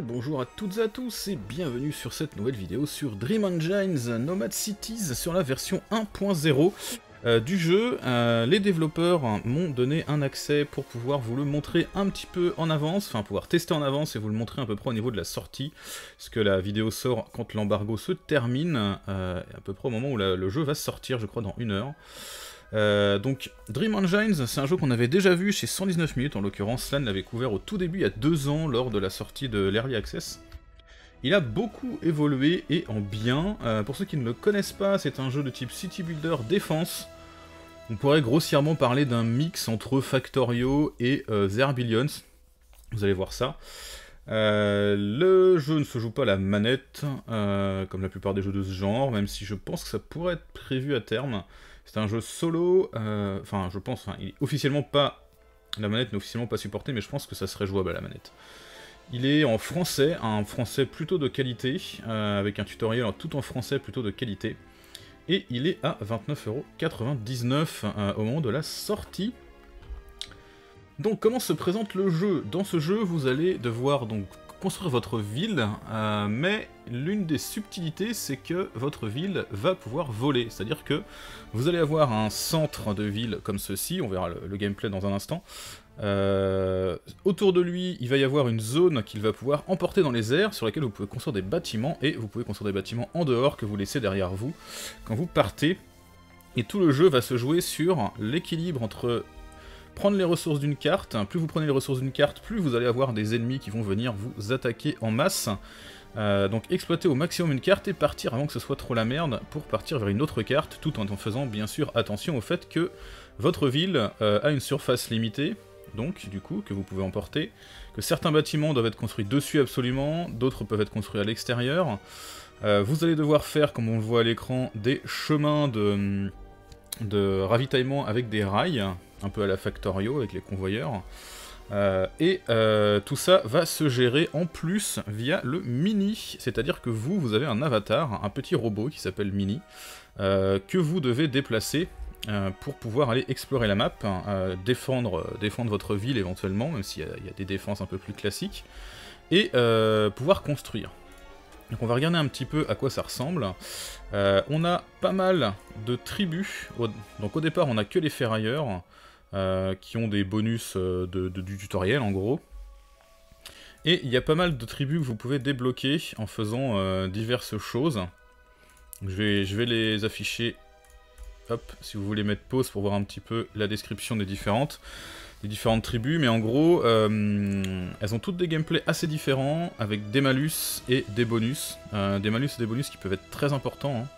bonjour à toutes et à tous et bienvenue sur cette nouvelle vidéo sur Dream Engines Nomad Cities sur la version 1.0 euh, du jeu. Euh, les développeurs m'ont donné un accès pour pouvoir vous le montrer un petit peu en avance, enfin pouvoir tester en avance et vous le montrer à peu près au niveau de la sortie, Ce que la vidéo sort quand l'embargo se termine, euh, à peu près au moment où le jeu va sortir, je crois dans une heure. Euh, donc Dream Engines, c'est un jeu qu'on avait déjà vu chez 119 minutes, en l'occurrence Slan l'avait couvert au tout début il y a deux ans lors de la sortie de l'Early Access. Il a beaucoup évolué et en bien. Euh, pour ceux qui ne le connaissent pas, c'est un jeu de type City Builder Défense. On pourrait grossièrement parler d'un mix entre Factorio et euh, Zerbillions. Vous allez voir ça. le jeu ne se joue pas à la manette, comme la plupart des jeux de ce genre, même si je pense que ça pourrait être prévu à terme. C'est un jeu solo, euh, enfin je pense, il est officiellement pas... La manette n'est officiellement pas supportée, mais je pense que ça serait jouable à la manette. Il est en français, un français plutôt de qualité, euh, avec un tutoriel tout en français plutôt de qualité. Et il est à 29,99€ euh, au moment de la sortie. Donc comment se présente le jeu Dans ce jeu, vous allez devoir donc construire votre ville, euh, mais l'une des subtilités, c'est que votre ville va pouvoir voler. C'est-à-dire que vous allez avoir un centre de ville comme ceci, on verra le, gameplay dans un instant. Euh, autour de lui, il va y avoir une zone qu'il va pouvoir emporter dans les airs, sur laquelle vous pouvez construire des bâtiments, et vous pouvez construire des bâtiments en dehors que vous laissez derrière vous quand vous partez. Et tout le jeu va se jouer sur l'équilibre entre prendre les ressources d'une carte. Plus vous prenez les ressources d'une carte, plus vous allez avoir des ennemis qui vont venir vous attaquer en masse. Euh, donc exploiter au maximum une carte et partir avant que ce soit trop la merde pour partir vers une autre carte, tout en faisant bien sûr attention au fait que votre ville euh, a une surface limitée, donc du coup, que vous pouvez emporter, que certains bâtiments doivent être construits dessus absolument, d'autres peuvent être construits à l'extérieur. Euh, vous allez devoir faire, comme on le voit à l'écran, des chemins de, de ravitaillement avec des rails, un peu à la Factorio avec les convoyeurs. Euh, et euh, tout ça va se gérer en plus via le Mini, c'est-à-dire que vous, vous avez un avatar, un petit robot qui s'appelle Mini, euh, que vous devez déplacer pour pouvoir aller explorer la map, hein, défendre, défendre votre ville éventuellement, même s'il y, y, a des défenses un peu plus classiques, et pouvoir construire. Donc on va regarder un petit peu à quoi ça ressemble. on a pas mal de tribus, donc au départ on a que les ferrailleurs, euh, qui ont des bonus euh, du tutoriel en gros. Et il y a pas mal de tribus que vous pouvez débloquer en faisant euh, diverses choses. je, vais, je vais, les afficher, hop, si vous voulez mettre pause pour voir un petit peu la description des différentes, différentes tribus. Mais en gros, elles ont toutes des gameplays assez différents, avec des malus et des bonus. des malus et des bonus qui peuvent être très importants. Hein.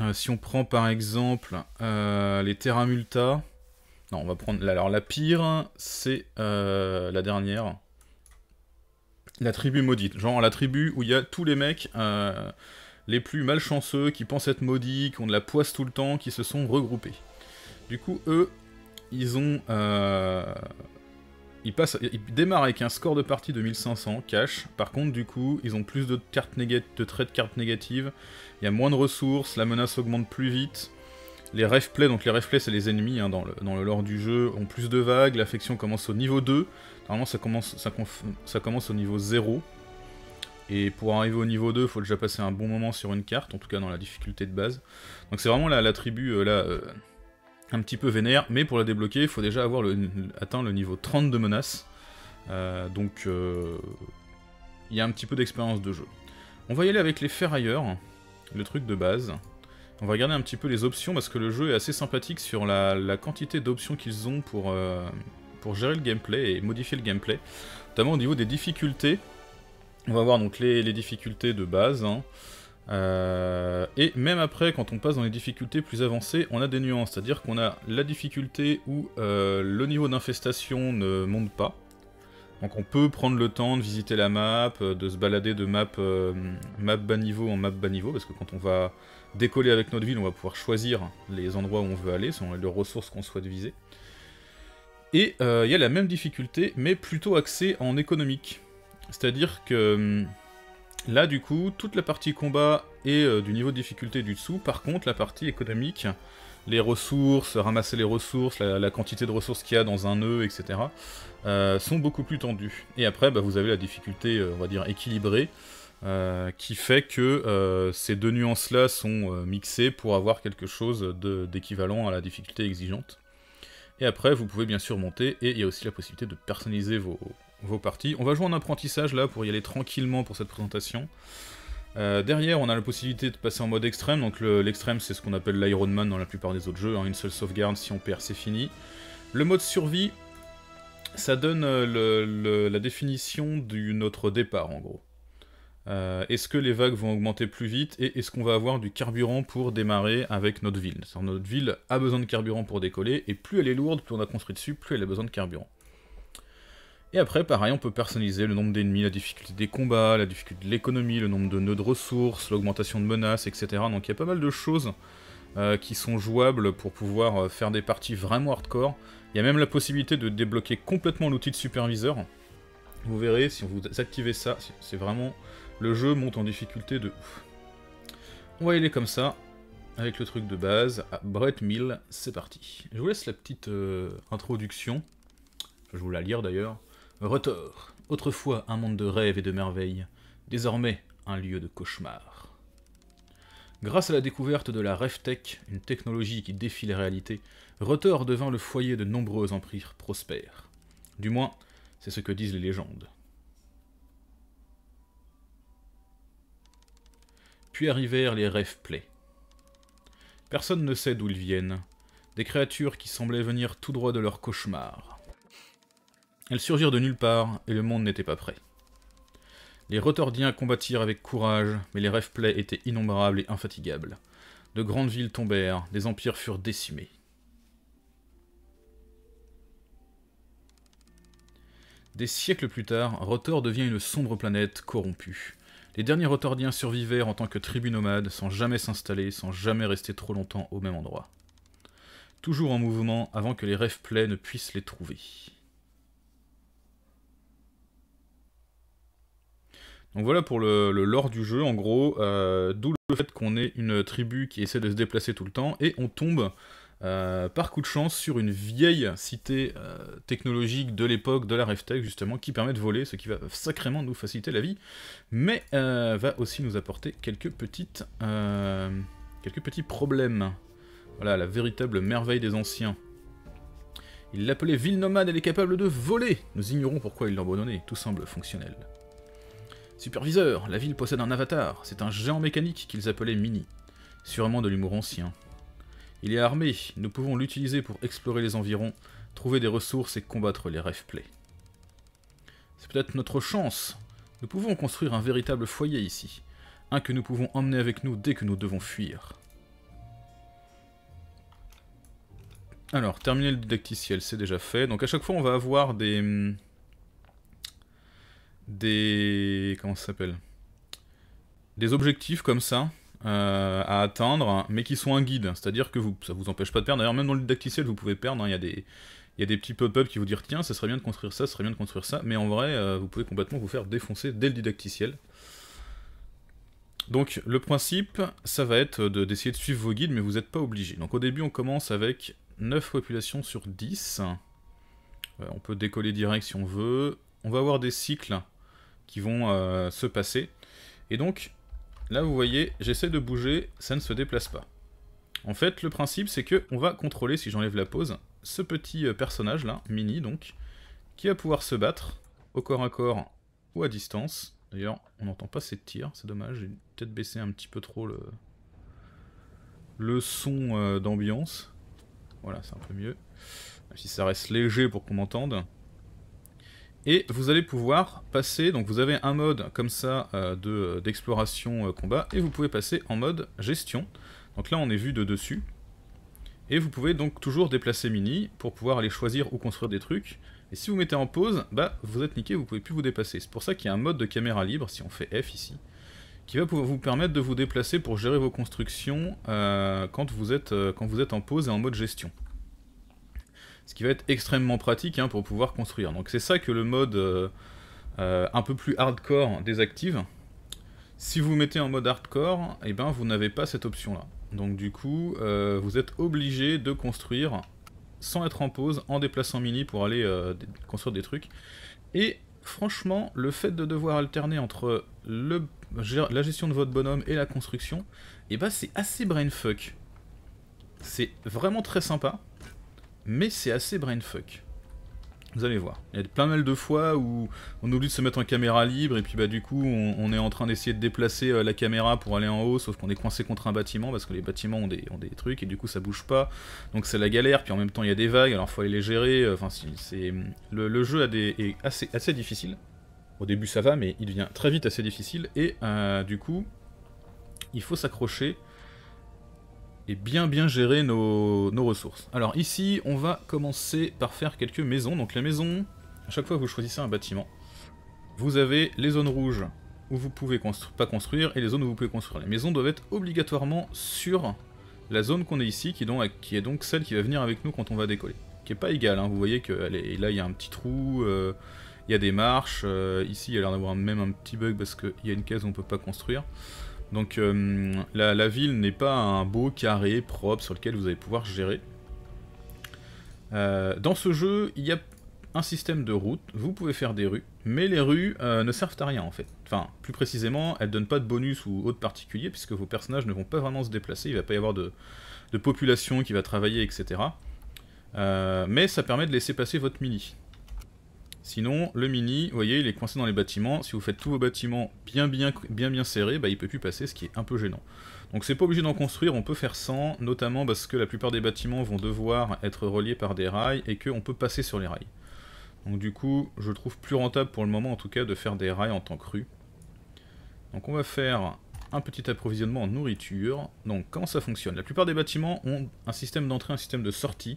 Euh, si on prend par exemple euh, les Terra Multa, non, on va prendre. Alors la pire, c'est euh, la dernière. La tribu maudite. Genre la tribu où il y a tous les mecs les plus malchanceux qui pensent être maudits, qui ont de la poisse tout le temps, qui se sont regroupés. Du coup, eux, ils ont il, passe, il démarre avec un score de partie de 1500, cash. Par contre, du coup, ils ont plus de, cartes de traits de cartes négatives. Il y a moins de ressources, la menace augmente plus vite. Les ref donc les reflets, c'est les ennemis hein, dans, le, dans lore du jeu, ont plus de vagues. L'affection commence au niveau 2. Normalement, ça commence, ça, commence au niveau 0. Et pour arriver au niveau 2, il faut déjà passer un bon moment sur une carte, en tout cas dans la difficulté de base. Donc c'est vraiment la, tribu, euh, là. Euh, un petit peu vénère, mais pour la débloquer, il faut déjà avoir le, atteint le niveau 30 de menace. Euh, donc, euh, il y a un petit peu d'expérience de jeu. On va y aller avec les ferrailleurs, le truc de base. On va regarder un petit peu les options, parce que le jeu est assez sympathique sur la, quantité d'options qu'ils ont pour, euh, pour gérer le gameplay et modifier le gameplay. Notamment au niveau des difficultés. On va voir donc les, difficultés de base. Hein. Euh, et même après, quand on passe dans les difficultés plus avancées, on a des nuances, c'est-à-dire qu'on a la difficulté où euh, le niveau d'infestation ne monte pas. Donc on peut prendre le temps de visiter la map, euh, de se balader de map, map bas niveau en map bas niveau, parce que quand on va décoller avec notre ville, on va pouvoir choisir les endroits où on veut aller, selon les ressources qu'on souhaite viser. Et il y a la même difficulté, mais plutôt axée en économique. C'est-à-dire que hum, Là, du coup, toute la partie combat est euh, du niveau de difficulté du dessous. Par contre, la partie économique, les ressources, ramasser les ressources, la, quantité de ressources qu'il y a dans un nœud, etc., euh, sont beaucoup plus tendues. Et après, bah, vous avez la difficulté, euh, on va dire, équilibrée, qui fait que ces deux nuances-là sont mixées pour avoir quelque chose d'équivalent à la difficulté exigeante. Et après, vous pouvez bien sûr monter, et il y a aussi la possibilité de personnaliser vos, on va jouer en apprentissage là pour y aller tranquillement pour cette présentation. Euh, derrière, on a la possibilité de passer en mode extrême. Donc l'extrême, c'est ce qu'on appelle l'Ironman dans la plupart des autres jeux. Hein. Une seule sauvegarde, si on perd, c'est fini. Le mode survie, ça donne euh, la définition de notre départ en gros. Euh, est-ce que les vagues vont augmenter plus vite et est-ce qu'on va avoir du carburant pour démarrer avec notre ville Notre ville a besoin de carburant pour décoller et plus elle est lourde, plus on a construit dessus, plus elle a besoin de carburant. Et après, pareil, on peut personnaliser le nombre d'ennemis, la difficulté des combats, la difficulté de l'économie, le nombre de nœuds de ressources, l'augmentation de menaces, etc. Donc il y a pas mal de choses euh, qui sont jouables pour pouvoir euh, faire des parties vraiment hardcore. Il y a même la possibilité de débloquer complètement l'outil de superviseur. Vous verrez, si vous activez ça, c'est vraiment... Le jeu monte en difficulté de ouf. On va y aller comme ça, avec le truc de base, à Brett Mill, c'est parti. Je vous laisse la petite euh, introduction, je vais vous la lire d'ailleurs. Rotor, autrefois un monde de rêves et de merveilles, désormais un lieu de cauchemar. Grâce à la découverte de la RevTech, une technologie qui défie les réalités, Rotor devint le foyer de nombreux empires prospères. Du moins, c'est ce que disent les légendes. Puis arrivèrent les rêves Personne ne sait d'où ils viennent, des créatures qui semblaient venir tout droit de leur cauchemar. Elles surgirent de nulle part, et le monde n'était pas prêt. Les Rotordiens combattirent avec courage, mais les rêves étaient innombrables et infatigables. De grandes villes tombèrent, des empires furent décimés. Des siècles plus tard, Rotor devient une sombre planète corrompue. Les derniers Rotordiens survivèrent en tant que tribus nomades, sans jamais s'installer, sans jamais rester trop longtemps au même endroit. Toujours en mouvement avant que les rêves ne puissent les trouver. Donc voilà pour le, lore du jeu, en gros, euh, d'où le fait qu'on ait une tribu qui essaie de se déplacer tout le temps, et on tombe euh, par coup de chance sur une vieille cité euh, technologique de l'époque de la RevTech, justement, qui permet de voler, ce qui va sacrément nous faciliter la vie, mais va aussi nous apporter quelques, petites, quelques petits problèmes. Voilà, la véritable merveille des anciens. Il l'appelait ville nomade, elle est capable de voler Nous ignorons pourquoi il abandonnée. tout semble fonctionnel. Superviseur, la ville possède un avatar, c'est un géant mécanique qu'ils appelaient Mini. Sûrement de l'humour ancien. Il est armé, nous pouvons l'utiliser pour explorer les environs, trouver des ressources et combattre les rêves C'est peut-être notre chance. Nous pouvons construire un véritable foyer ici. Un que nous pouvons emmener avec nous dès que nous devons fuir. Alors, terminer le didacticiel, c'est déjà fait. Donc à chaque fois, on va avoir des hum, des comment ça s'appelle des objectifs comme ça euh, à atteindre, mais qui sont un guide. C'est-à-dire que vous, ça vous empêche pas de perdre. D'ailleurs, même dans le didacticiel, vous pouvez perdre. Hein. Il y a des y a des petits pop-up qui vous disent tiens, ça serait bien de construire ça, ça serait bien de construire ça, mais en vrai, euh, vous pouvez complètement vous faire défoncer dès le didacticiel. Donc le principe, ça va être d'essayer de, suivre vos guides, mais vous n'êtes pas obligé. Donc au début, on commence avec 9 populations sur 10. Euh, on peut décoller direct si on veut. On va avoir des cycles qui vont euh, se passer. Et donc, là vous voyez, j'essaie de bouger, ça ne se déplace pas. En fait, le principe c'est que on va contrôler, si j'enlève la pause, ce petit euh, personnage là, mini donc, qui va pouvoir se battre au corps à corps ou à distance. D'ailleurs, on n'entend pas ses tirs, c'est dommage, j'ai peut-être baissé un petit peu trop le, le son euh, d'ambiance. Voilà, c'est un peu mieux. si ça reste léger pour qu'on m'entende. Et vous allez pouvoir passer, donc vous avez un mode comme ça euh, de euh, d'exploration euh, combat, et vous pouvez passer en mode gestion. Donc là on est vu de dessus. Et vous pouvez donc toujours déplacer Mini pour pouvoir aller choisir ou construire des trucs. Et si vous mettez en pause, bah vous êtes niqué, vous pouvez plus vous dépasser. C'est pour ça qu'il y a un mode de caméra libre, si on fait F ici, qui va pouvoir vous permettre de vous déplacer pour gérer vos constructions quand, vous êtes, quand vous êtes en pause et en mode gestion ce qui va être extrêmement pratique hein, pour pouvoir construire. Donc c'est ça que le mode euh, euh, un peu plus hardcore désactive. Si vous mettez en mode hardcore, eh ben, vous n'avez pas cette option-là. Donc du coup, euh, vous êtes obligé de construire sans être en pause, en déplaçant mini pour aller construire des trucs. Et franchement, le fait de devoir alterner entre la gestion de votre bonhomme et la construction, et eh ben, c'est assez brainfuck. C'est vraiment très sympa mais c'est assez brainfuck. Vous allez voir. Il y a plein mal de fois où on oublie de se mettre en caméra libre et puis bah du coup on, est en train d'essayer de déplacer euh, la caméra pour aller en haut sauf qu'on est coincé contre un bâtiment parce que les bâtiments ont des, ont des trucs et du coup ça bouge pas. Donc c'est la galère puis en même temps il y a des vagues alors faut aller les gérer. Euh, enfin c'est hum, le, jeu a des, est assez, assez difficile. Au début ça va mais il devient très vite assez difficile et euh, du coup il faut s'accrocher et bien bien gérer nos, ressources. Alors ici, on va commencer par faire quelques maisons. Donc la maison, à chaque fois que vous choisissez un bâtiment, vous avez les zones rouges où vous pouvez pas construire et les zones où vous pouvez construire. Les maisons doivent être obligatoirement sur la zone qu'on est ici, qui, donc, est donc celle qui va venir avec nous quand on va décoller. Qui est pas égal. Hein. vous voyez que là il y a un petit trou, euh, il y a des marches, euh, ici il y a l'air d'avoir même un petit bug parce qu'il y a une case où on peut pas construire. Donc euh, la, ville n'est pas un beau carré propre sur lequel vous allez pouvoir gérer. Euh, dans ce jeu, il y a un système de routes. vous pouvez faire des rues, mais les rues euh, ne servent à rien en fait. Enfin, plus précisément, elles ne donnent pas de bonus ou autre particulier, puisque vos personnages ne vont pas vraiment se déplacer, il va pas y avoir de population qui va travailler, etc. mais ça permet de laisser passer votre mini. Sinon, le mini, vous voyez, il est coincé dans les bâtiments. Si vous faites tous vos bâtiments bien bien bien bien serrés, bah, il peut plus passer, ce qui est un peu gênant. Donc c'est pas obligé d'en construire, on peut faire sans, notamment parce que la plupart des bâtiments vont devoir être reliés par des rails et qu'on peut passer sur les rails. Donc du coup, je trouve plus rentable pour le moment en tout cas de faire des rails en tant cru. Donc on va faire un petit approvisionnement en nourriture. Donc comment ça fonctionne La plupart des bâtiments ont un système d'entrée, un système de sortie.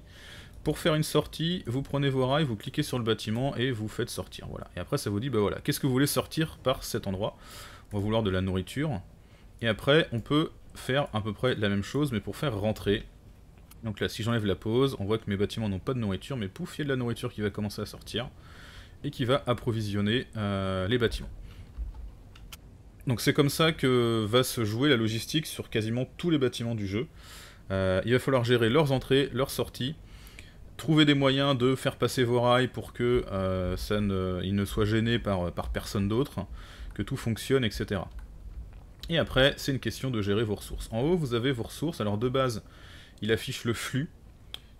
Pour faire une sortie, vous prenez vos rails, vous cliquez sur le bâtiment et vous faites sortir. Voilà. Et après, ça vous dit, bah voilà, qu'est-ce que vous voulez sortir par cet endroit On va vouloir de la nourriture. Et après, on peut faire à peu près la même chose, mais pour faire rentrer. Donc là, si j'enlève la pause, on voit que mes bâtiments n'ont pas de nourriture, mais pouf, il y a de la nourriture qui va commencer à sortir et qui va approvisionner euh, les bâtiments. Donc c'est comme ça que va se jouer la logistique sur quasiment tous les bâtiments du jeu. Euh, il va falloir gérer leurs entrées, leurs sorties, trouver des moyens de faire passer vos rails pour que euh, ne, il ne soient gênés par, par personne d'autre, que tout fonctionne, etc. Et après, c'est une question de gérer vos ressources. En haut, vous avez vos ressources. Alors de base, il affiche le flux,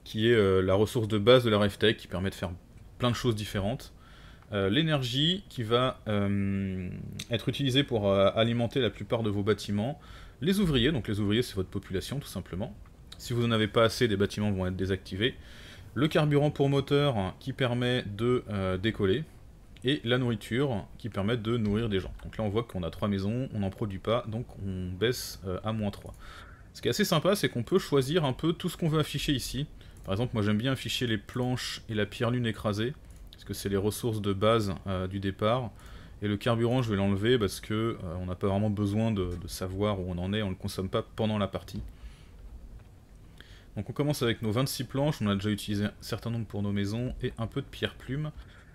qui est euh, la ressource de base de la RevTech, qui permet de faire plein de choses différentes. Euh, l'énergie qui va être utilisée pour alimenter la plupart de vos bâtiments. Les ouvriers, donc les ouvriers c'est votre population tout simplement. Si vous n'en avez pas assez, des bâtiments vont être désactivés le carburant pour moteur qui permet de euh, décoller, et la nourriture qui permet de nourrir des gens. Donc là on voit qu'on a 3 maisons, on n'en produit pas, donc on baisse euh, à moins 3. Ce qui est assez sympa, c'est qu'on peut choisir un peu tout ce qu'on veut afficher ici. Par exemple, moi j'aime bien afficher les planches et la pierre lune écrasée, parce que c'est les ressources de base euh, du départ. Et le carburant, je vais l'enlever parce que on n'a pas vraiment besoin de, de, savoir où on en est, on ne le consomme pas pendant la partie. Donc on commence avec nos 26 planches, on a déjà utilisé un certain nombre pour nos maisons et un peu de pierre plume.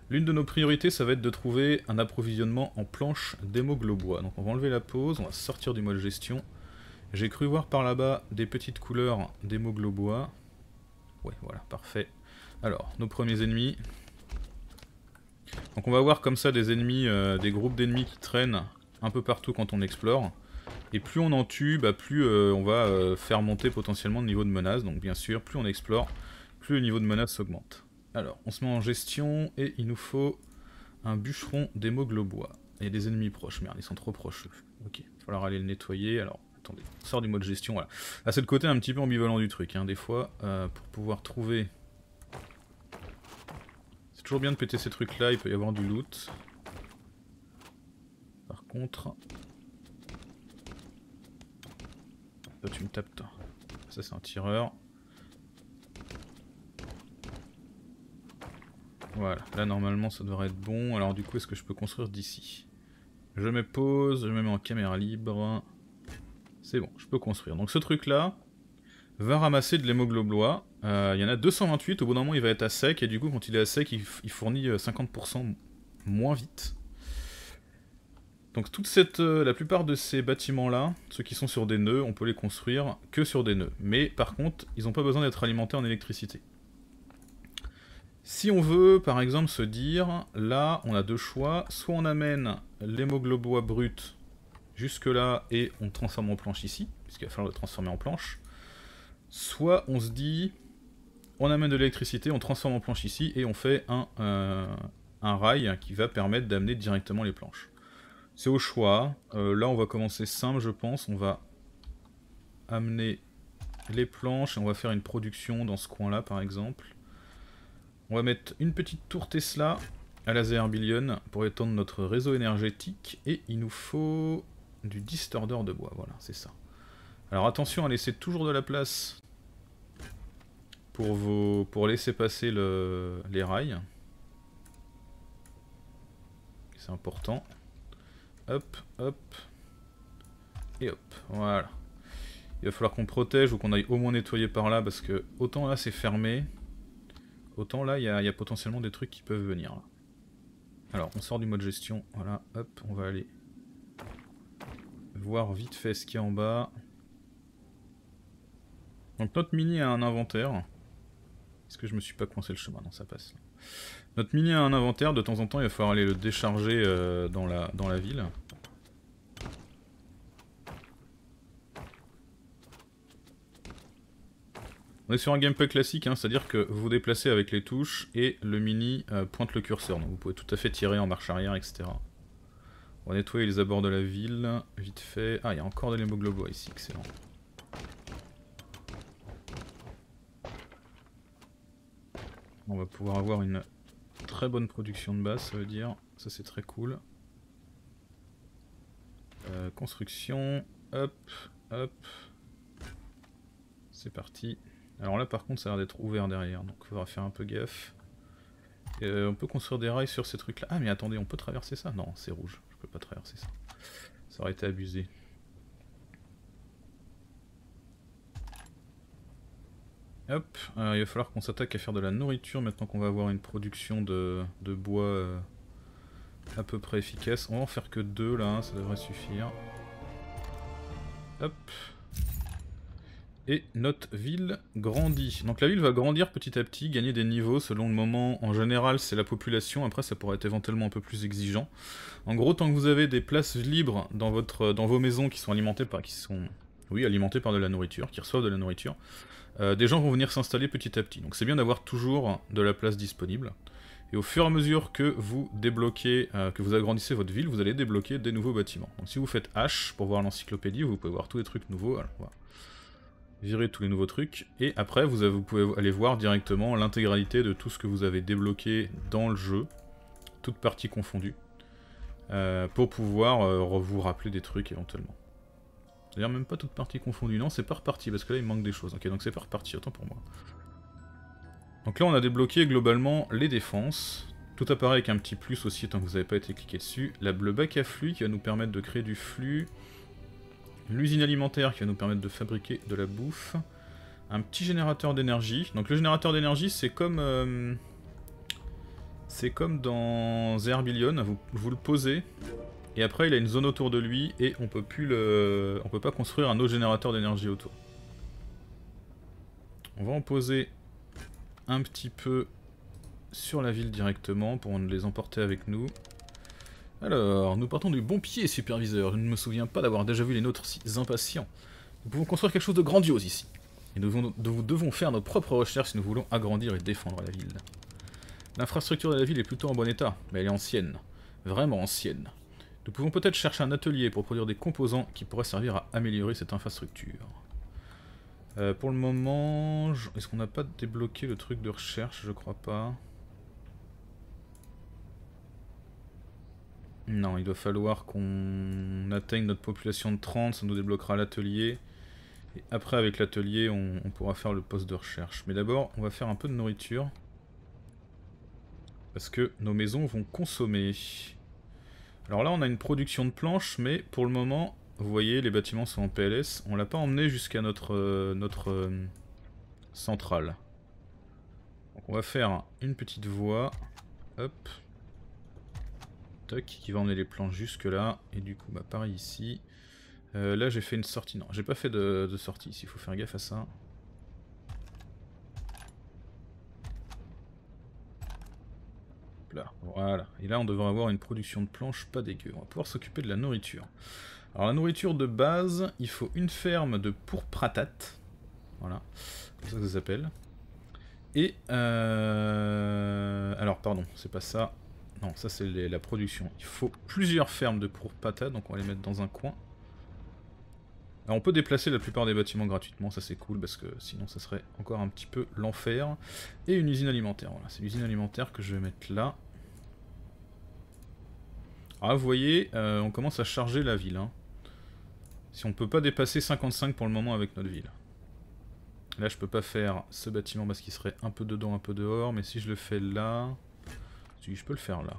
L'une de nos priorités, ça va être de trouver un approvisionnement en planches d'émoglobois Donc on va enlever la pause, on va sortir du mode gestion. J'ai cru voir par là-bas des petites couleurs d'émoglobois Ouais, voilà, parfait. Alors, nos premiers ennemis. Donc on va voir comme ça des ennemis, euh, des groupes d'ennemis qui traînent un peu partout quand on explore. Et plus on en tue, bah, plus euh, on va euh, faire monter potentiellement le niveau de menace. Donc bien sûr, plus on explore, plus le niveau de menace augmente. Alors, on se met en gestion et il nous faut un bûcheron Il y a des ennemis proches, merde, ils sont trop proches. Ok, il va falloir aller le nettoyer. Alors, attendez, on sort du mode gestion, voilà. Là, ah, c'est le côté un petit peu ambivalent du truc, hein, des fois, euh, pour pouvoir trouver... C'est toujours bien de péter ces trucs-là, il peut y avoir du loot. Par contre, tu me tapes Ça c'est un tireur. Voilà, là normalement ça devrait être bon. Alors du coup est-ce que je peux construire d'ici Je me pose, je me mets en caméra libre. C'est bon, je peux construire. Donc ce truc là va ramasser de l'hémoglobois. Euh, il y en a 228, au bout d'un moment il va être à sec et du coup quand il est à sec il fournit 50% euh, moins vite. Donc toute cette, euh, la plupart de ces bâtiments-là, ceux qui sont sur des nœuds, on peut les construire que sur des nœuds. Mais par contre, ils n'ont pas besoin d'être alimentés en électricité. Si on veut, par exemple, se dire, là, on a deux choix. Soit on amène l'hémoglobois brut jusque-là et on transforme en planche ici, puisqu'il va falloir le transformer en planche. Soit on se dit, on amène de l'électricité, on transforme en planche ici et on fait un, euh, un rail qui va permettre d'amener directement les planches. C'est au choix. Euh, là, on va commencer simple, je pense. On va amener les planches et on va faire une production dans ce coin-là, par exemple. On va mettre une petite tour Tesla à la Zerbillion pour étendre notre réseau énergétique. Et il nous faut du distordeur de bois, voilà, c'est ça. Alors attention à laisser toujours de la place pour, pour laisser passer les rails. C'est important. Hop, hop. Et hop, voilà. Il va falloir qu'on protège ou qu'on aille au moins nettoyer par là, parce que autant là c'est fermé, autant là il y, a potentiellement des trucs qui peuvent venir. Alors, on sort du mode gestion, voilà, hop, on va aller voir vite fait ce qu'il y a en bas. Donc notre mini a un inventaire. Est-ce que je me suis pas coincé le chemin Non, ça passe. Notre mini a un inventaire, de temps en temps il va falloir aller le décharger euh, dans, la, dans la ville. On est sur un gameplay classique, hein, c'est-à-dire que vous vous déplacez avec les touches et le mini euh, pointe le curseur. Donc vous pouvez tout à fait tirer en marche arrière, etc. On va nettoyer les abords de la ville, vite fait. Ah, il y a encore de l'hémoglobois ici, excellent. On va pouvoir avoir une très bonne production de base, ça veut dire. Ça, c'est très cool. Euh, construction. Hop, hop. C'est parti. Alors là, par contre, ça a l'air d'être ouvert derrière, donc il faudra faire un peu gaffe. Euh, on peut construire des rails sur ces trucs-là. Ah, mais attendez, on peut traverser ça Non, c'est rouge. Je peux pas traverser ça. Ça aurait été abusé. Hop, euh, il va falloir qu'on s'attaque à faire de la nourriture maintenant qu'on va avoir une production de, bois euh, à peu près efficace. On va en faire que deux là, hein, ça devrait suffire. Hop. Et notre ville grandit. Donc la ville va grandir petit à petit, gagner des niveaux selon le moment. En général, c'est la population. Après, ça pourrait être éventuellement un peu plus exigeant. En gros, tant que vous avez des places libres dans, votre, dans vos maisons qui sont alimentées par... qui sont oui, alimentés par de la nourriture, qui reçoivent de la nourriture. Euh, des gens vont venir s'installer petit à petit. Donc c'est bien d'avoir toujours de la place disponible. Et au fur et à mesure que vous débloquez, euh, que vous agrandissez votre ville, vous allez débloquer des nouveaux bâtiments. Donc si vous faites H pour voir l'encyclopédie, vous pouvez voir tous les trucs nouveaux. Alors, voilà. Virer tous les nouveaux trucs. Et après, vous, pouvez aller voir directement l'intégralité de tout ce que vous avez débloqué dans le jeu, toutes parties confondues, euh, pour pouvoir vous rappeler des trucs éventuellement. C'est-à-dire même pas toute partie confondue. Non, c'est pas reparti parce que là, il manque des choses. Ok, donc c'est pas reparti, autant pour moi. Donc là, on a débloqué globalement les défenses. Tout apparaît avec un petit plus aussi, tant que vous n'avez pas été cliqué dessus. La, bleu bac à flux qui va nous permettre de créer du flux. L'usine alimentaire qui va nous permettre de fabriquer de la bouffe. Un petit générateur d'énergie. Donc le générateur d'énergie, c'est comme... Euh, c'est comme dans Zerbillion, vous, vous le posez, et après, il a une zone autour de lui et on peut plus le, on peut pas construire un autre générateur d'énergie autour. On va en poser un petit peu sur la ville directement pour les emporter avec nous. Alors, nous partons du bon pied, superviseur. Je ne me souviens pas d'avoir déjà vu les nôtres si impatients. Nous pouvons construire quelque chose de grandiose ici. Et nous devons, nous devons faire nos propres recherches si nous voulons agrandir et défendre la ville. L'infrastructure de la ville est plutôt en bon état, mais elle est ancienne. Vraiment ancienne. Nous pouvons peut-être chercher un atelier pour produire des composants qui pourraient servir à améliorer cette infrastructure. Euh, pour le moment, est-ce qu'on n'a pas débloqué le truc de recherche Je crois pas. Non, il va falloir qu'on atteigne notre population de 30, ça nous débloquera l'atelier. Et après, avec l'atelier, on, pourra faire le poste de recherche. Mais d'abord, on va faire un peu de nourriture. Parce que nos maisons vont consommer. Alors là, on a une production de planches, mais pour le moment, vous voyez, les bâtiments sont en PLS. On l'a pas emmené jusqu'à notre, euh, notre euh, centrale. on va faire une petite voie. Hop. Toc, qui va emmener les planches jusque là. Et du coup, bah pareil ici. Euh, là, j'ai fait une sortie. Non, j'ai pas fait de, de sortie ici. Il faut faire gaffe à ça. Voilà. Et là, on devrait avoir une production de planches pas dégueu. On va pouvoir s'occuper de la nourriture. Alors la nourriture de base, il faut une ferme de pourpratate. Voilà. C'est ça que ça s'appelle. Et... Euh, alors, pardon, c'est pas ça. Non, ça c'est la production. Il faut plusieurs fermes de pourpratate, donc on va les mettre dans un coin. Alors on peut déplacer la plupart des bâtiments gratuitement, ça c'est cool, parce que sinon ça serait encore un petit peu l'enfer. Et une usine alimentaire, voilà, c'est l'usine alimentaire que je vais mettre là. Ah, vous voyez, euh, on commence à charger la ville. Hein. Si on peut pas dépasser 55 pour le moment avec notre ville. Là, je peux pas faire ce bâtiment parce qu'il serait un peu dedans, un peu dehors. Mais si je le fais là... Si, je peux le faire là.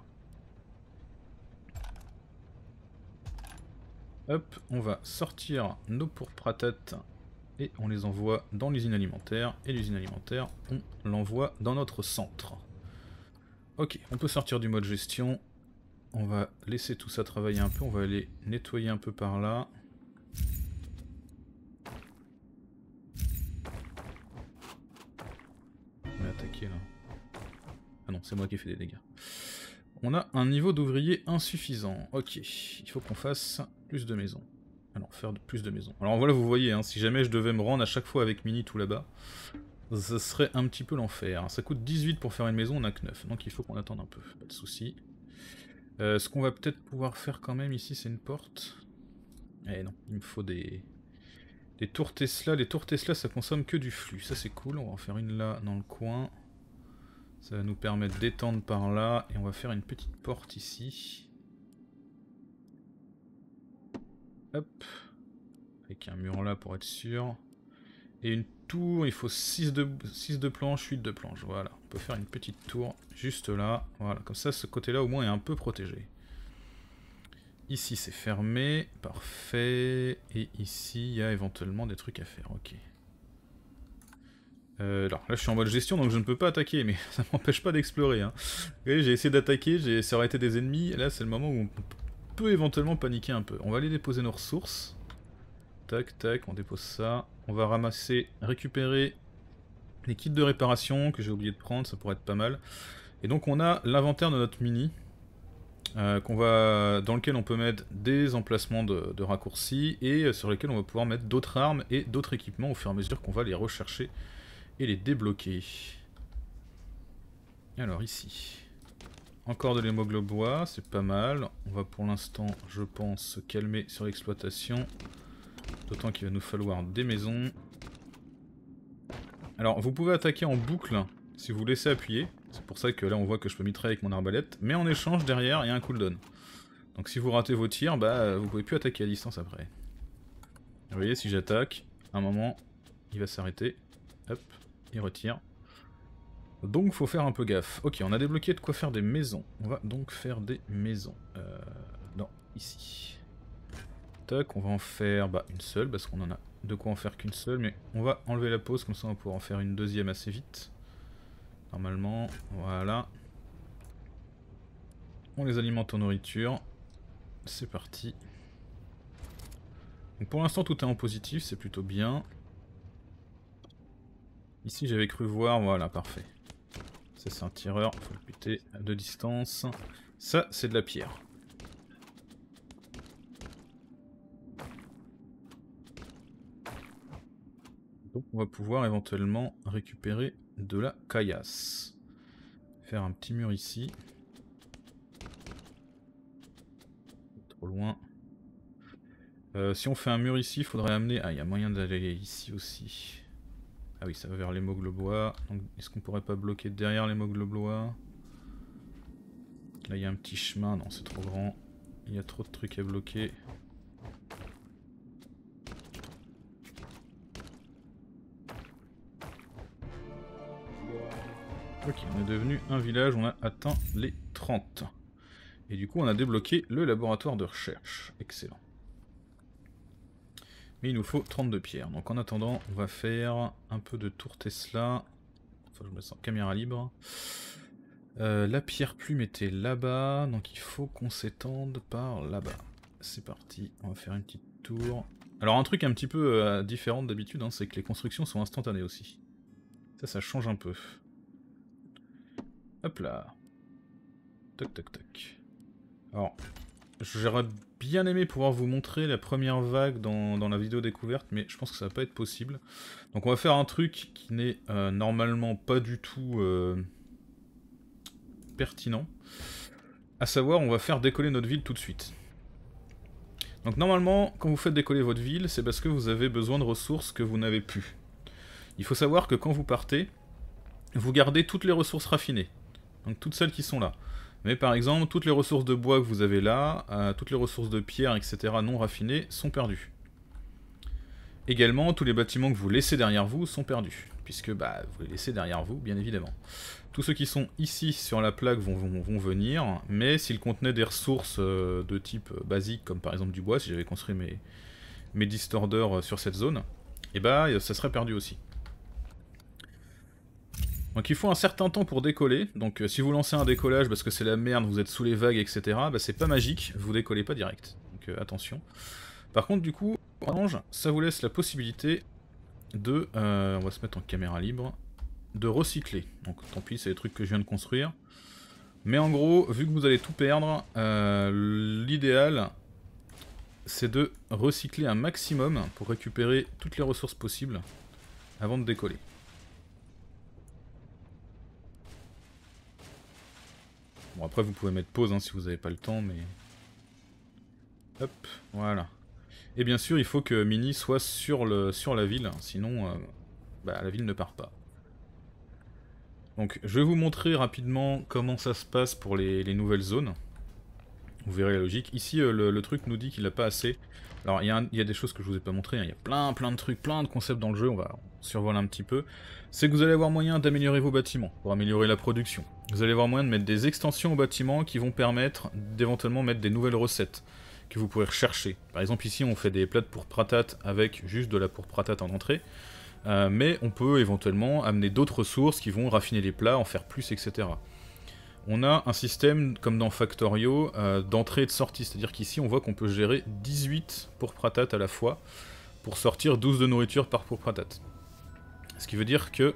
Hop, on va sortir nos pourpratates et on les envoie dans l'usine alimentaire. Et l'usine alimentaire, on l'envoie dans notre centre. Ok, on peut sortir du mode gestion on va laisser tout ça travailler un peu, on va aller nettoyer un peu par là. On va attaquer là. Ah non, c'est moi qui ai fait des dégâts. On a un niveau d'ouvrier insuffisant. Ok, il faut qu'on fasse plus de maisons. Alors, ah faire plus de maisons. Alors voilà, vous voyez, hein, si jamais je devais me rendre à chaque fois avec Mini tout là-bas, ce serait un petit peu l'enfer. Ça coûte 18 pour faire une maison, on n'a que 9. Donc il faut qu'on attende un peu, pas de soucis. Euh, ce qu'on va peut-être pouvoir faire quand même ici, c'est une porte. Eh non, il me faut des... Des tours Tesla. Les tours Tesla, ça consomme que du flux. Ça, c'est cool. On va en faire une là, dans le coin. Ça va nous permettre d'étendre par là. Et on va faire une petite porte ici. Hop. Avec un mur là pour être sûr. Et une tour, il faut 6 de, 6 de planches, 8 de planches, voilà. On peut faire une petite tour juste là. Voilà, comme ça, ce côté-là au moins est un peu protégé. Ici, c'est fermé. Parfait. Et ici, il y a éventuellement des trucs à faire. Ok. Euh, alors, là, je suis en mode gestion, donc je ne peux pas attaquer, mais ça ne m'empêche pas d'explorer. Hein. J'ai essayé d'attaquer, j'ai aurait des ennemis. Là, c'est le moment où on peut éventuellement paniquer un peu. On va aller déposer nos ressources. Tac, tac, on dépose ça. On va ramasser, récupérer les kits de réparation que j'ai oublié de prendre, ça pourrait être pas mal. Et donc on a l'inventaire de notre mini, euh, va, dans lequel on peut mettre des emplacements de, raccourcis, et euh, sur lesquels on va pouvoir mettre d'autres armes et d'autres équipements au fur et à mesure qu'on va les rechercher et les débloquer. Alors ici, encore de bois, c'est pas mal. On va pour l'instant, je pense, se calmer sur l'exploitation. D'autant qu'il va nous falloir des maisons. Alors, vous pouvez attaquer en boucle si vous laissez appuyer. C'est pour ça que là, on voit que je peux mitrailler avec mon arbalète. Mais en échange, derrière, il y a un cooldown. Donc si vous ratez vos tirs, bah, vous pouvez plus attaquer à distance après. Vous voyez, si j'attaque, à un moment, il va s'arrêter. Hop, il retire. Donc faut faire un peu gaffe. Ok, on a débloqué de quoi faire des maisons. On va donc faire des maisons. Euh, non, ici. Tac, on va en faire bah, une seule parce qu'on en a de quoi en faire qu'une seule, mais on va enlever la pause, comme ça on va pouvoir en faire une deuxième assez vite. Normalement, voilà. On les alimente en nourriture. C'est parti. pour l'instant tout est en positif, c'est plutôt bien. Ici j'avais cru voir, voilà, parfait. Ça c'est un tireur, faut le à de distance. Ça c'est de la pierre. on va pouvoir éventuellement récupérer de la caillasse. Faire un petit mur ici. Trop loin. Euh, si on fait un mur ici, il faudrait amener... Ah, il y a moyen d'aller ici aussi. Ah oui, ça va vers les moglobois est-ce qu'on pourrait pas bloquer derrière les moglobois Là, il y a un petit chemin. Non, c'est trop grand. Il y a trop de trucs à bloquer. Ok, on est devenu un village, on a atteint les 30. Et du coup, on a débloqué le laboratoire de recherche. Excellent. Mais il nous faut 32 pierres. Donc en attendant, on va faire un peu de tour Tesla. Enfin, je me sens caméra libre. Euh, la pierre plume était là-bas, donc il faut qu'on s'étende par là-bas. C'est parti, on va faire une petite tour. Alors un truc un petit peu euh, différent d'habitude, hein, c'est que les constructions sont instantanées aussi. Ça, ça change un peu. Hop là. Toc tac, tac... Alors, j'aurais bien aimé pouvoir vous montrer la première vague dans, la vidéo découverte, mais je pense que ça va pas être possible. Donc on va faire un truc qui n'est euh, normalement pas du tout euh, pertinent. À savoir, on va faire décoller notre ville tout de suite. Donc normalement, quand vous faites décoller votre ville, c'est parce que vous avez besoin de ressources que vous n'avez plus. Il faut savoir que quand vous partez, vous gardez toutes les ressources raffinées. Donc toutes celles qui sont là. Mais par exemple, toutes les ressources de bois que vous avez là, euh, toutes les ressources de pierre, etc. non raffinées, sont perdues. Également, tous les bâtiments que vous laissez derrière vous sont perdus, puisque bah, vous les laissez derrière vous, bien évidemment. Tous ceux qui sont ici sur la plaque vont, venir, mais s'ils contenaient des ressources euh, de type euh, basique, comme par exemple du bois, si j'avais construit mes, mes distorders sur cette zone, et eh bah ça serait perdu aussi. Donc il faut un certain temps pour décoller, donc euh, si vous lancez un décollage parce que c'est la merde, vous êtes sous les vagues, etc., bah c'est pas magique, vous décollez pas direct, donc euh, attention. Par contre du coup, orange, ça vous laisse la possibilité de, euh, on va se mettre en caméra libre, de recycler. Donc tant pis, c'est les trucs que je viens de construire. Mais en gros, vu que vous allez tout perdre, l'idéal, c'est de recycler un maximum pour récupérer toutes les ressources possibles avant de décoller. Bon, après, vous pouvez mettre pause hein, si vous n'avez pas le temps, mais... Hop, voilà. Et bien sûr, il faut que Mini soit sur, la ville, hein, sinon euh, bah, la ville ne part pas. Donc, je vais vous montrer rapidement comment ça se passe pour les, nouvelles zones. Vous verrez la logique. Ici, euh, le, le, truc nous dit qu'il n'a pas assez. Alors il y, a des choses que je vous ai pas montrées, hein. il y a plein plein de trucs, plein de concepts dans le jeu, on va survoler un petit peu. C'est que vous allez avoir moyen d'améliorer vos bâtiments, pour améliorer la production. Vous allez avoir moyen de mettre des extensions aux bâtiments qui vont permettre d'éventuellement mettre des nouvelles recettes que vous pourrez rechercher. Par exemple ici on fait des plats pour pratate avec juste de la pour pratate en entrée. Euh, mais on peut éventuellement amener d'autres ressources qui vont raffiner les plats, en faire plus, etc on a un système, comme dans Factorio, euh, d'entrée et de sortie. C'est-à-dire qu'ici, on voit qu'on peut gérer 18 pour à la fois, pour sortir 12 de nourriture par pourpratate. Ce qui veut dire que,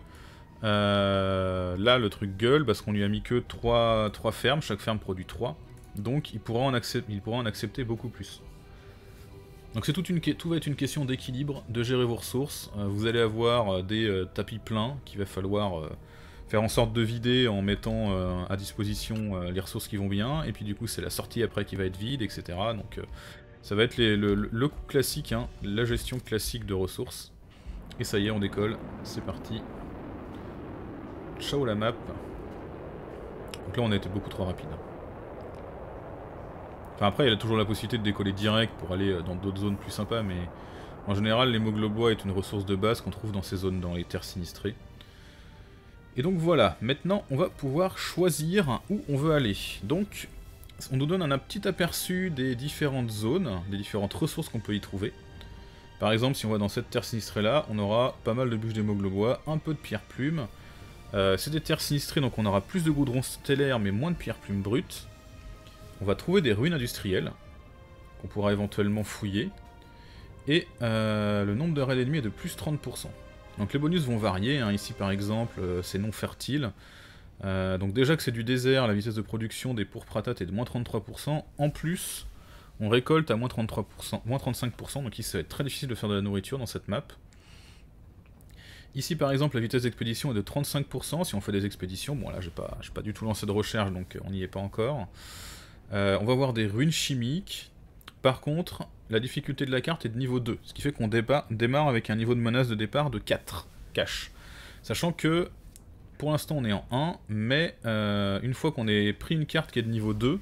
euh, là, le truc gueule, parce qu'on lui a mis que 3, fermes, chaque ferme produit 3. Donc, il pourra en, accepter, beaucoup plus. Donc c'est tout va être une question d'équilibre, de gérer vos ressources. Euh, vous allez avoir des tapis pleins qu'il va falloir faire en sorte de vider en mettant euh, à disposition euh, les ressources qui vont bien, et puis du coup c'est la sortie après qui va être vide, etc. Donc euh, ça va être le, classique, hein, la gestion classique de ressources. Et ça y est, on décolle, c'est parti. Ciao la map. Donc là on a été beaucoup trop rapide. Enfin après il y a toujours la possibilité de décoller direct pour aller dans d'autres zones plus sympas, mais en général l'hémoglobois est une ressource de base qu'on trouve dans ces zones, dans les terres sinistrées. Et donc voilà, maintenant on va pouvoir choisir où on veut aller. Donc on nous donne un petit aperçu des différentes zones, des différentes ressources qu'on peut y trouver. Par exemple, si on va dans cette terre sinistrée là, on aura pas mal de bûches d'hémoglobois, un peu de pierre plume. Euh, c'est des terres sinistrées, donc on aura plus de goudron stellaire, mais moins de pierre plume brute. On va trouver des ruines industrielles, qu'on pourra éventuellement fouiller. Et euh, le nombre de raids ennemis est de plus 30%. Donc les bonus vont varier, hein. ici par exemple euh, c'est non fertile. Euh, donc déjà que c'est du désert, la vitesse de production des pourpratates est de moins 33%, en plus on récolte à moins, 33%, 35%, donc ici ça va être très difficile de faire de la nourriture dans cette map. Ici par exemple la vitesse d'expédition est de 35%, si on fait des expéditions, bon là j'ai pas, pas du tout lancé de recherche donc euh, on n'y est pas encore. on va voir des ruines chimiques, par contre, la difficulté de la carte est de niveau 2, ce qui fait qu'on démarre avec un niveau de menace de départ de 4 cash. Sachant que pour l'instant on est en 1, mais euh, une fois qu'on ait pris une carte qui est de niveau 2, et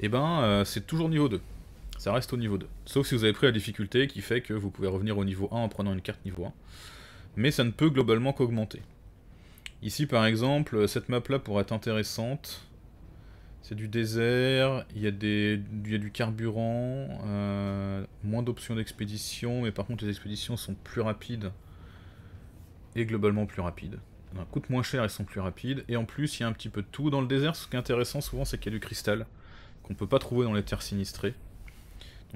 eh ben euh, c'est toujours niveau 2. Ça reste au niveau 2. Sauf si vous avez pris la difficulté qui fait que vous pouvez revenir au niveau 1 en prenant une carte niveau 1. Mais ça ne peut globalement qu'augmenter. Ici par exemple, cette map là pourrait être intéressante. C'est du désert, il y, a du carburant, euh, moins d'options d'expédition, mais par contre les expéditions sont plus rapides et globalement plus rapides. Alors, coûtent moins cher et sont plus rapides, et en plus il y a un petit peu de tout dans le désert. Ce qui est intéressant souvent, c'est qu'il y a du cristal qu'on peut pas trouver dans les terres sinistrées.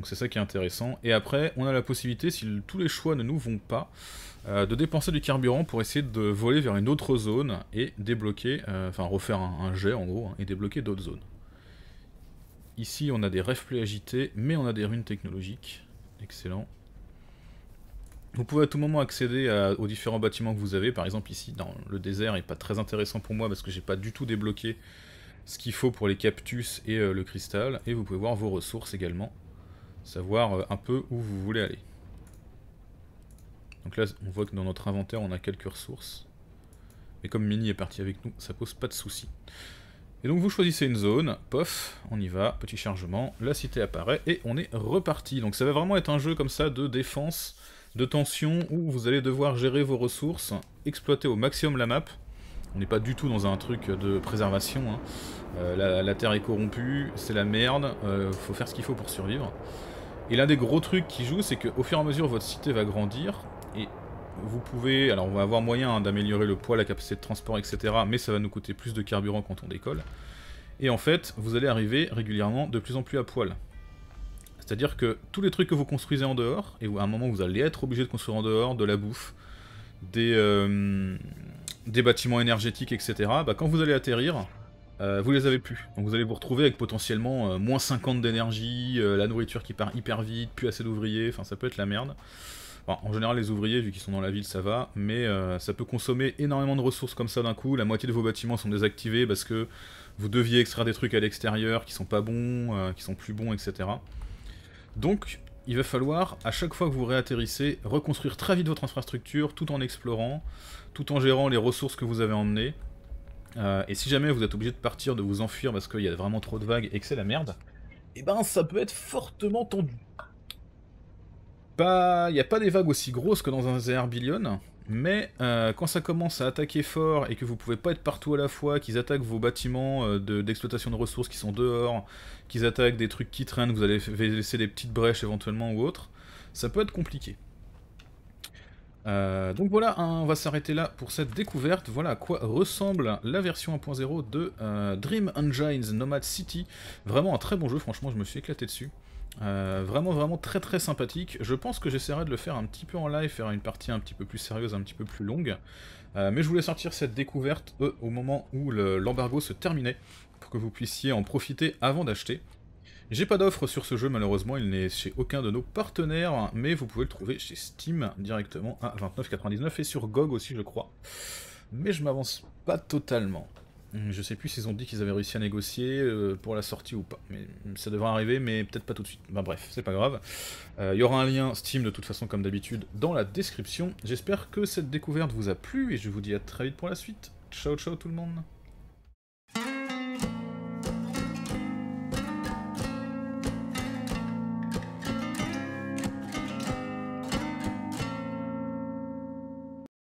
Donc c'est ça qui est intéressant. Et après, on a la possibilité, si tous les choix ne nous vont pas, euh, de dépenser du carburant pour essayer de voler vers une autre zone et débloquer, euh, enfin refaire un, jet en gros, hein, et débloquer d'autres zones. Ici, on a des reflets agités, mais on a des runes technologiques. Excellent. Vous pouvez à tout moment accéder aux différents bâtiments que vous avez. Par exemple, ici, dans le désert, n'est pas très intéressant pour moi parce que j'ai pas du tout débloqué ce qu'il faut pour les cactus et euh, le cristal. Et vous pouvez voir vos ressources également savoir euh, un peu où vous voulez aller. Donc là, on voit que dans notre inventaire, on a quelques ressources. Mais comme Mini est parti avec nous, ça pose pas de soucis. Et donc vous choisissez une zone, pof, on y va, petit chargement, la cité apparaît et on est reparti. Donc ça va vraiment être un jeu comme ça de défense, de tension, où vous allez devoir gérer vos ressources, exploiter au maximum la map. On n'est pas du tout dans un truc de préservation. Hein. Euh, la, terre est corrompue, c'est la merde, il euh, faut faire ce qu'il faut pour survivre. Et l'un des gros trucs qui joue, c'est qu'au fur et à mesure, votre cité va grandir. Et vous pouvez... Alors, on va avoir moyen hein, d'améliorer le poids, la capacité de transport, etc. Mais ça va nous coûter plus de carburant quand on décolle. Et en fait, vous allez arriver régulièrement de plus en plus à poil. C'est-à-dire que tous les trucs que vous construisez en dehors, et à un moment vous allez être obligé de construire en dehors, de la bouffe, des, euh, des bâtiments énergétiques, etc., bah quand vous allez atterrir, euh, vous les avez plus. Donc vous allez vous retrouver avec potentiellement euh, moins 50 d'énergie, euh, la nourriture qui part hyper vite, plus assez d'ouvriers, enfin ça peut être la merde. en général les ouvriers, vu qu'ils sont dans la ville, ça va, mais ça peut consommer énormément de ressources comme ça d'un coup. La moitié de vos bâtiments sont désactivés parce que vous deviez extraire des trucs à l'extérieur qui sont pas bons, qui sont plus bons, etc. Donc il va falloir, à chaque fois que vous réatterrissez, reconstruire très vite votre infrastructure tout en explorant, tout en gérant les ressources que vous avez emmenées. Euh, et si jamais vous êtes obligé de partir, de vous enfuir parce qu'il y a vraiment trop de vagues et que c'est la merde, eh ben ça peut être fortement tendu. Pas, il n'y a pas des vagues aussi grosses que dans un Zerbillion, mais euh, quand ça commence à attaquer fort et que vous pouvez pas être partout à la fois, qu'ils attaquent vos bâtiments euh, d'exploitation de, de, ressources qui sont dehors, qu'ils attaquent des trucs qui traînent, vous allez laisser des petites brèches éventuellement ou autre, ça peut être compliqué. Euh, donc voilà, hein, on va s'arrêter là pour cette découverte. Voilà à quoi ressemble la version 1.0 de euh, Dream Engines Nomad City. Vraiment un très bon jeu, franchement, je me suis éclaté dessus. Euh, vraiment, vraiment très très sympathique. Je pense que j'essaierai de le faire un petit peu en live, faire une partie un petit peu plus sérieuse, un petit peu plus longue. mais je voulais sortir cette découverte au moment où l'embargo se terminait, pour que vous puissiez en profiter avant d'acheter. J'ai pas d'offre sur ce jeu malheureusement, il n'est chez aucun de nos partenaires, mais vous pouvez le trouver chez Steam directement à 29,99 et sur GOG aussi je crois. Mais je m'avance pas totalement. Hum, je sais plus s'ils ont dit qu'ils avaient réussi à négocier euh, pour la sortie ou pas. Mais ça devrait arriver, mais peut-être pas tout de suite. bref, c'est pas grave. Il euh, y aura un lien Steam de toute façon comme d'habitude dans la description. J'espère que cette découverte vous a plu et je vous dis à très vite pour la suite. Ciao ciao tout le monde